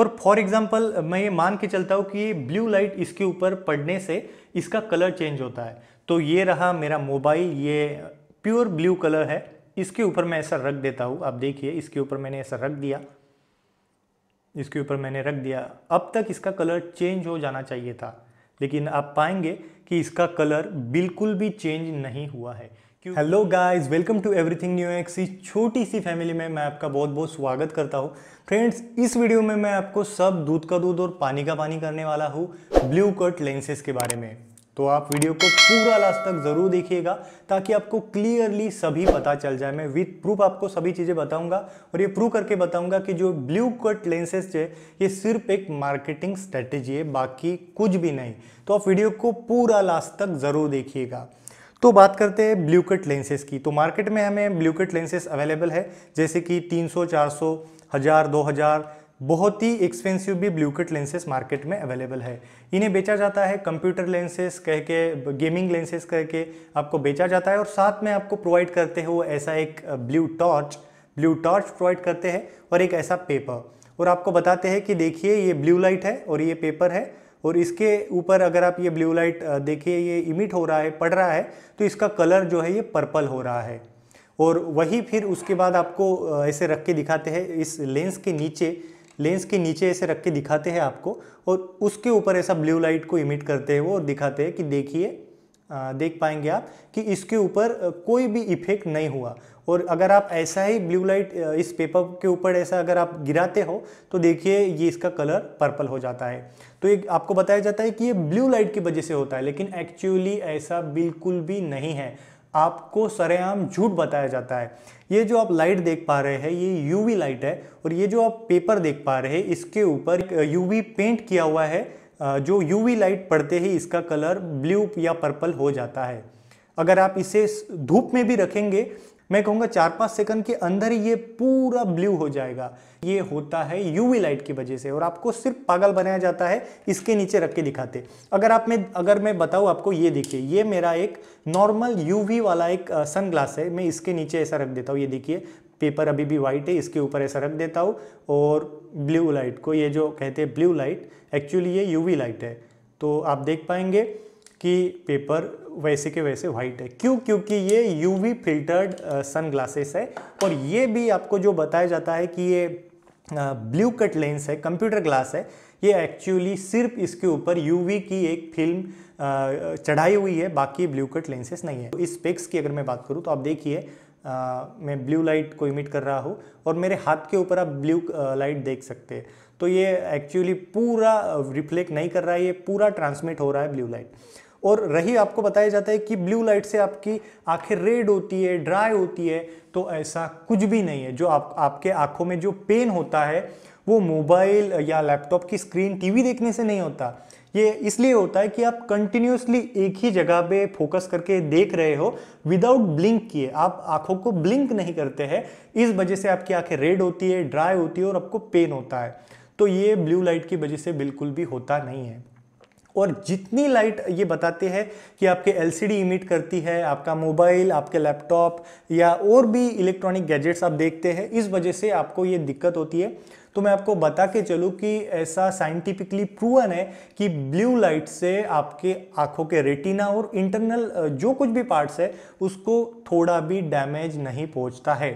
और for example मैं ये मान के चलता हूँ कि ब्लू लाइट इसके ऊपर पड़ने से इसका कलर चेंज होता है तो ये रहा मेरा मोबाइल ये प्योर ब्लू कलर है इसके ऊपर मैं ऐसा रख देता हूँ आप देखिए इसके ऊपर मैंने ऐसा रख दिया इसके ऊपर मैंने रख दिया अब तक इसका कलर चेंज हो जाना चाहिए था लेकिन आप पाएंगे कि इसका कलर बिल्कुल भी चेंज नहीं हुआ है hello guys welcome to everything new X इस छोटी सी फैमिली में मैं आपका बहुत बहुत स्वागत करता हूँ फ्रेंड्स इस वीडियो में मैं आपको सब दूध का दूध और पानी का पानी करने वाला हूँ ब्लू कट लेंसेज के बारे में तो आप वीडियो को पूरा लास्ट तक जरूर देखिएगा ताकि आपको क्लियरली सभी पता चल जाए मैं विथ प्रूफ आपको सभी चीज़ें बताऊंगा और ये प्रूव करके बताऊंगा कि जो ब्लू कट लेंसेज है ये सिर्फ एक मार्केटिंग स्ट्रेटेजी है बाकी कुछ भी नहीं तो आप वीडियो को पूरा लास्ट तक ज़रूर देखिएगा तो बात करते हैं ब्लू कट लेंसेज की तो मार्केट में हमें ब्लू कट लेंसेज अवेलेबल है जैसे कि 300, 400, 1000, 2000 बहुत ही एक्सपेंसिव भी ब्लू कट लेंसेज मार्केट में अवेलेबल है इन्हें बेचा जाता है कंप्यूटर लेंसेज कह के गेमिंग लेंसेज कह के आपको बेचा जाता है और साथ में आपको प्रोवाइड करते हैं वो ऐसा एक blue torch blue torch provide करते हैं और एक ऐसा पेपर और आपको बताते हैं कि देखिए ये ब्लू लाइट है और ये पेपर है और इसके ऊपर अगर आप ये ब्लू लाइट देखिए ये इमिट हो रहा है पड़ रहा है तो इसका कलर जो है ये पर्पल हो रहा है और वही फिर उसके बाद आपको ऐसे रख के दिखाते हैं इस लेंस के नीचे लेंस के नीचे ऐसे रख के दिखाते हैं आपको और उसके ऊपर ऐसा ब्लू लाइट को इमिट करते हैं वो और दिखाते हैं कि देखिए देख पाएंगे आप कि इसके ऊपर कोई भी इफेक्ट नहीं हुआ और अगर आप ऐसा ही ब्लू लाइट इस पेपर के ऊपर ऐसा अगर आप गिराते हो तो देखिए ये इसका कलर पर्पल हो जाता है तो ये आपको बताया जाता है कि ये ब्लू लाइट की वजह से होता है लेकिन एक्चुअली ऐसा बिल्कुल भी नहीं है आपको सरेआम झूठ बताया जाता है ये जो आप लाइट देख पा रहे हैं ये यूवी लाइट है और ये जो आप पेपर देख पा रहे हैं इसके ऊपर यूवी पेंट किया हुआ है जो यूवी लाइट पड़ते ही इसका कलर ब्लू या पर्पल हो जाता है अगर आप इसे धूप में भी रखेंगे मैं कहूँगा चार पाँच सेकंड के अंदर ही ये पूरा ब्लू हो जाएगा ये होता है यूवी लाइट की वजह से और आपको सिर्फ पागल बनाया जाता है इसके नीचे रख के दिखाते अगर आप मैं अगर मैं बताऊँ आपको ये देखिए ये मेरा एक नॉर्मल यूवी वाला एक सनग्लास है मैं इसके नीचे ऐसा रख देता हूँ ये देखिए पेपर अभी भी वाइट है इसके ऊपर ऐसा रख देता हूँ और ब्लू लाइट को ये जो कहते हैं ब्लू लाइट एक्चुअली ये यू लाइट है तो आप देख पाएंगे कि पेपर वैसे के वैसे वाइट है क्यों क्योंकि ये यूवी फिल्टर्ड सन ग्लासेस है और ये भी आपको जो बताया जाता है कि ये ब्लू कट लेंस है कंप्यूटर ग्लास है ये एक्चुअली सिर्फ इसके ऊपर यूवी की एक फिल्म चढ़ाई हुई है बाकी ब्लू कट लेंसेस नहीं है तो इस स्पेक्स की अगर मैं बात करूँ तो आप देखिए मैं ब्लू लाइट को इमिट कर रहा हूँ और मेरे हाथ के ऊपर आप ब्लू लाइट देख सकते हैं तो ये एक्चुअली पूरा रिफ्लेक्ट नहीं कर रहा है ये पूरा ट्रांसमिट हो रहा है ब्लू लाइट और रही आपको बताया जाता है कि ब्लू लाइट से आपकी आंखें रेड होती है ड्राई होती है तो ऐसा कुछ भी नहीं है जो आप आपके आंखों में जो पेन होता है वो मोबाइल या लैपटॉप की स्क्रीन टीवी देखने से नहीं होता ये इसलिए होता है कि आप कंटिन्यूसली एक ही जगह पे फोकस करके देख रहे हो विदाउट ब्लिंक किए आप आंखों को ब्लिंक नहीं करते हैं इस वजह से आपकी आंखें रेड होती है ड्राई होती है और आपको पेन होता है तो ये ब्लू लाइट की वजह से बिल्कुल भी होता नहीं है और जितनी लाइट ये बताते हैं कि आपके एलसीडी इमिट करती है आपका मोबाइल आपके लैपटॉप या और भी इलेक्ट्रॉनिक गैजेट्स आप देखते हैं इस वजह से आपको ये दिक्कत होती है तो मैं आपको बता के चलूँ कि ऐसा साइंटिफिकली प्रूवन है कि ब्लू लाइट से आपके आँखों के रेटिना और इंटरनल जो कुछ भी पार्ट्स है उसको थोड़ा भी डैमेज नहीं पहुँचता है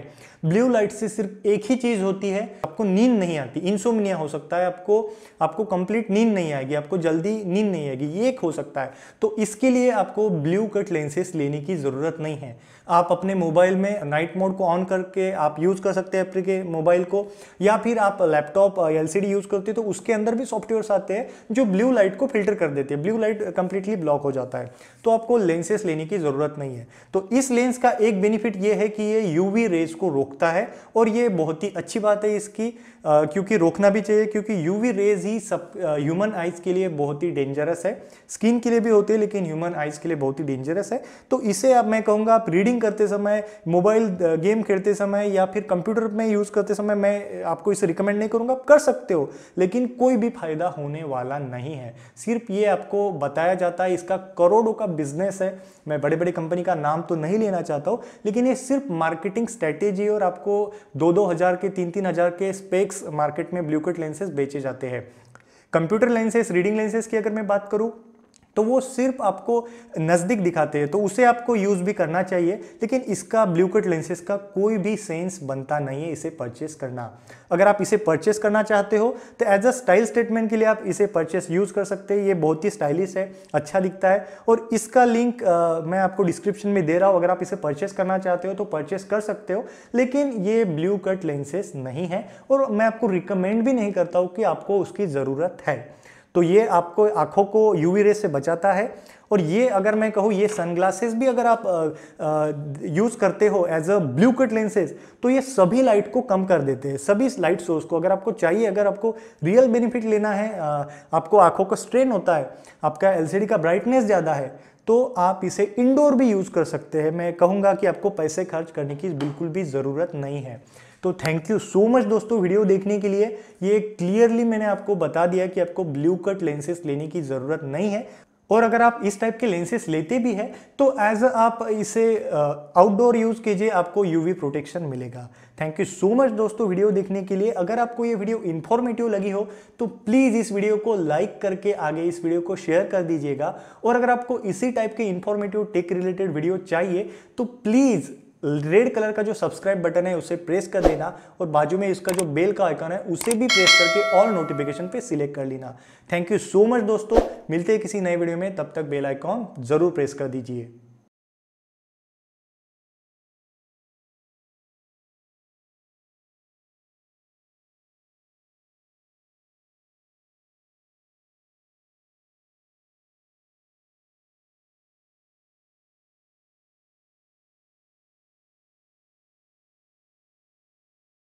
ब्लू लाइट से सिर्फ एक ही चीज़ होती है आपको नींद नहीं आती इंसोमिनिया हो सकता है आपको आपको कंप्लीट नींद नहीं आएगी आपको जल्दी नींद नहीं आएगी ये एक हो सकता है तो इसके लिए आपको ब्लू कट लेंसेस लेने की ज़रूरत नहीं है आप अपने मोबाइल में नाइट मोड को ऑन करके आप यूज़ कर सकते हैं अपने मोबाइल को या फिर आप लैपटॉप एल सी यूज़ करती है तो उसके अंदर भी सॉफ्टवेयर्स आते हैं जो ब्लू लाइट को फिल्टर कर देते हैं ब्लू लाइट कंप्लीटली ब्लॉक हो जाता है तो आपको लेंसेस लेने की ज़रूरत नहीं है तो इस लेंस का एक बेनिफिट ये है कि ये यू रेज को रोकता है और ये बहुत ही अच्छी बात है इसकी क्योंकि रोकना भी चाहिए क्योंकि यूवी रेज ही सब ह्यूमन आइज के लिए बहुत ही डेंजरस है स्किन के लिए भी होती है लेकिन ह्यूमन आइज के लिए बहुत ही डेंजरस है तो इसे अब मैं कहूँगा आप रीडिंग करते समय मोबाइल गेम खेलते समय या फिर कंप्यूटर में यूज़ करते समय मैं आपको इसे रिकमेंड नहीं करूँगा आप कर सकते हो लेकिन कोई भी फायदा होने वाला नहीं है सिर्फ ये आपको बताया जाता है इसका करोड़ों का बिजनेस है मैं बड़े बड़े कंपनी का नाम तो नहीं लेना चाहता हूँ लेकिन ये सिर्फ मार्केटिंग स्ट्रेटेजी और आपको दो दो हज़ार के तीन तीन हज़ार के स्पेक्स मार्केट में ब्लूकट लेंसेज बेचे जाते हैं कंप्यूटर लेंसेज रीडिंग लेंसेज की अगर मैं बात करूँ तो वो सिर्फ आपको नज़दीक दिखाते हैं तो उसे आपको यूज़ भी करना चाहिए लेकिन इसका ब्लू कट लेंसेज का कोई भी सेंस बनता नहीं है इसे परचेस करना अगर आप इसे परचेस करना चाहते हो तो एज अ स्टाइल स्टेटमेंट के लिए आप इसे परचेस यूज़ कर सकते हैं ये बहुत ही स्टाइलिश है अच्छा दिखता है और इसका लिंक आ, मैं आपको डिस्क्रिप्शन में दे रहा हूँ अगर आप इसे परचेस करना चाहते हो तो परचेस कर सकते हो लेकिन ये ब्लू कट लेंसेज नहीं है और मैं आपको रिकमेंड भी नहीं करता हूँ कि आपको उसकी ज़रूरत है तो ये आपको आंखों को यूवी रे से बचाता है और ये अगर मैं कहूँ ये सनग्लासेस भी अगर आप यूज़ करते हो as a blue cut lenses तो ये सभी लाइट को कम कर देते हैं सभी लाइट सोर्स को अगर आपको चाहिए अगर आपको रियल बेनिफिट लेना है आ, आपको आंखों का स्ट्रेन होता है आपका एलसीडी का ब्राइटनेस ज़्यादा है तो आप इसे इंडोर भी यूज़ कर सकते हैं मैं कहूँगा कि आपको पैसे खर्च करने की बिल्कुल भी ज़रूरत नहीं है तो थैंक यू सो मच दोस्तों वीडियो देखने के लिए ये क्लियरली मैंने आपको बता दिया कि आपको ब्लू कट लेंसेस लेने की ज़रूरत नहीं है और अगर आप इस टाइप के लेंसेज लेते भी हैं तो एज आप इसे आउटडोर यूज़ कीजिए आपको यूवी प्रोटेक्शन मिलेगा थैंक यू सो मच दोस्तों वीडियो देखने के लिए अगर आपको ये वीडियो इन्फॉर्मेटिव लगी हो तो प्लीज़ इस वीडियो को लाइक करके आगे इस वीडियो को शेयर कर दीजिएगा और अगर आपको इसी टाइप के इन्फॉर्मेटिव टेक रिलेटेड वीडियो चाहिए तो प्लीज़ रेड कलर का जो सब्सक्राइब बटन है उसे प्रेस कर देना और बाजू में इसका जो बेल का आइकन है उसे भी प्रेस करके ऑल नोटिफिकेशन पे सिलेक्ट कर लेना थैंक यू सो मच दोस्तों मिलते हैं किसी नए वीडियो में तब तक बेल आइकॉन जरूर प्रेस कर दीजिए